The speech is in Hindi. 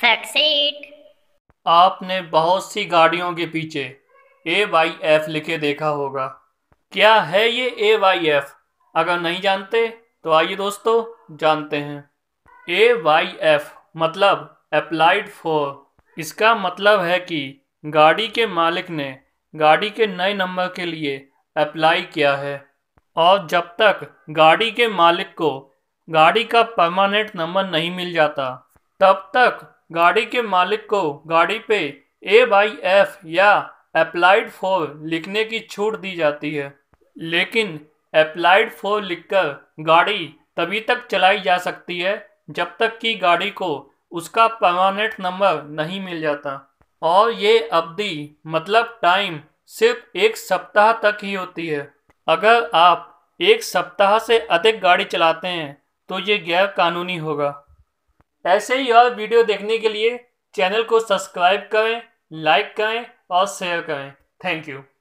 फैक्सेट आपने बहुत सी गाड़ियों के पीछे ए वाई एफ लिखे देखा होगा क्या है ये ए वाई एफ अगर नहीं जानते तो आइए दोस्तों जानते हैं ए वाई एफ मतलब अप्लाइड फॉर इसका मतलब है कि गाड़ी के मालिक ने गाड़ी के नए नंबर के लिए अप्लाई किया है और जब तक गाड़ी के मालिक को गाड़ी का परमानेंट नंबर नहीं मिल जाता तब तक गाड़ी के मालिक को गाड़ी पे ए बाई एफ या अप्लाइड फॉर लिखने की छूट दी जाती है लेकिन अप्लाइड फॉर लिखकर गाड़ी तभी तक चलाई जा सकती है जब तक कि गाड़ी को उसका परमानेंट नंबर नहीं मिल जाता और ये अवधि मतलब टाइम सिर्फ एक सप्ताह तक ही होती है अगर आप एक सप्ताह से अधिक गाड़ी चलाते हैं तो ये गैर कानूनी होगा ऐसे ही और वीडियो देखने के लिए चैनल को सब्सक्राइब करें लाइक करें और शेयर करें थैंक यू